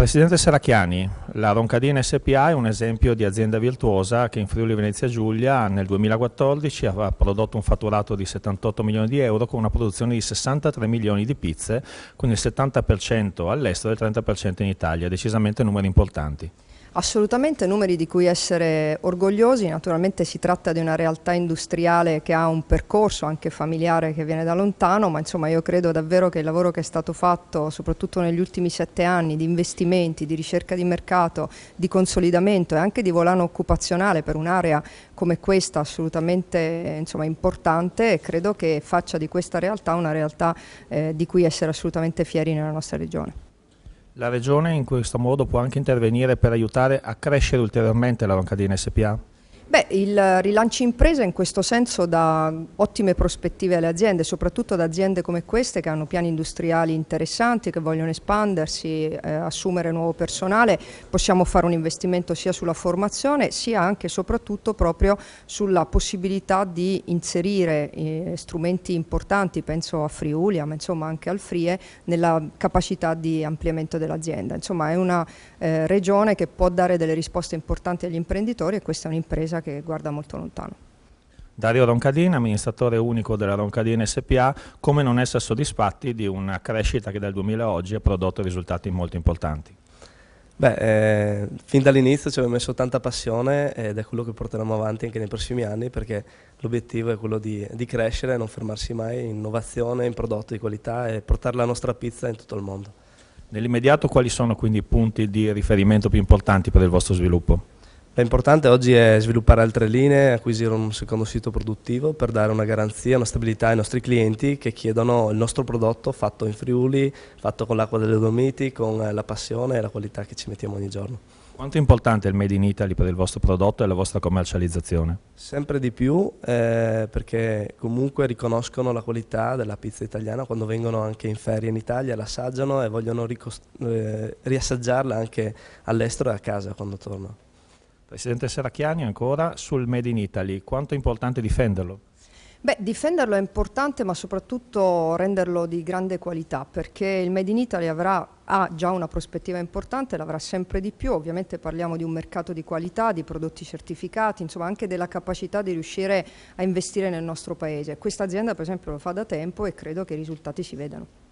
Presidente Seracchiani, la Roncadina SPA è un esempio di azienda virtuosa che in Friuli Venezia Giulia nel 2014 ha prodotto un fatturato di 78 milioni di euro con una produzione di 63 milioni di pizze, con il 70% all'estero e il 30% in Italia, decisamente numeri importanti. Assolutamente numeri di cui essere orgogliosi, naturalmente si tratta di una realtà industriale che ha un percorso anche familiare che viene da lontano, ma insomma io credo davvero che il lavoro che è stato fatto soprattutto negli ultimi sette anni di investimenti, di ricerca di mercato, di consolidamento e anche di volano occupazionale per un'area come questa assolutamente insomma, importante, credo che faccia di questa realtà una realtà eh, di cui essere assolutamente fieri nella nostra regione. La Regione in questo modo può anche intervenire per aiutare a crescere ulteriormente la Roncadina SpA? Beh, il rilancio impresa in questo senso dà ottime prospettive alle aziende, soprattutto ad aziende come queste che hanno piani industriali interessanti, che vogliono espandersi, eh, assumere nuovo personale, possiamo fare un investimento sia sulla formazione sia anche e soprattutto proprio sulla possibilità di inserire eh, strumenti importanti, penso a Friulia, ma insomma anche al Frie, nella capacità di ampliamento dell'azienda. Insomma è una eh, regione che può dare delle risposte importanti agli imprenditori e questa è un'impresa che guarda molto lontano. Dario Roncadina, amministratore unico della Roncadina SPA, come non essere soddisfatti di una crescita che dal 2000 a oggi ha prodotto risultati molto importanti? Beh, eh, fin dall'inizio ci abbiamo messo tanta passione ed è quello che porteremo avanti anche nei prossimi anni perché l'obiettivo è quello di, di crescere, non fermarsi mai, in innovazione in prodotto di qualità e portare la nostra pizza in tutto il mondo. Nell'immediato quali sono quindi i punti di riferimento più importanti per il vostro sviluppo? L'importante oggi è sviluppare altre linee, acquisire un secondo sito produttivo per dare una garanzia, una stabilità ai nostri clienti che chiedono il nostro prodotto fatto in Friuli, fatto con l'acqua delle Dolomiti, con eh, la passione e la qualità che ci mettiamo ogni giorno. Quanto è importante il Made in Italy per il vostro prodotto e la vostra commercializzazione? Sempre di più eh, perché comunque riconoscono la qualità della pizza italiana quando vengono anche in ferie in Italia, l'assaggiano e vogliono eh, riassaggiarla anche all'estero e a casa quando tornano. Presidente Seracchiani, ancora sul Made in Italy, quanto è importante difenderlo? Beh, difenderlo è importante ma soprattutto renderlo di grande qualità perché il Made in Italy avrà, ha già una prospettiva importante, l'avrà sempre di più, ovviamente parliamo di un mercato di qualità, di prodotti certificati, insomma anche della capacità di riuscire a investire nel nostro paese. Questa azienda per esempio lo fa da tempo e credo che i risultati si vedano.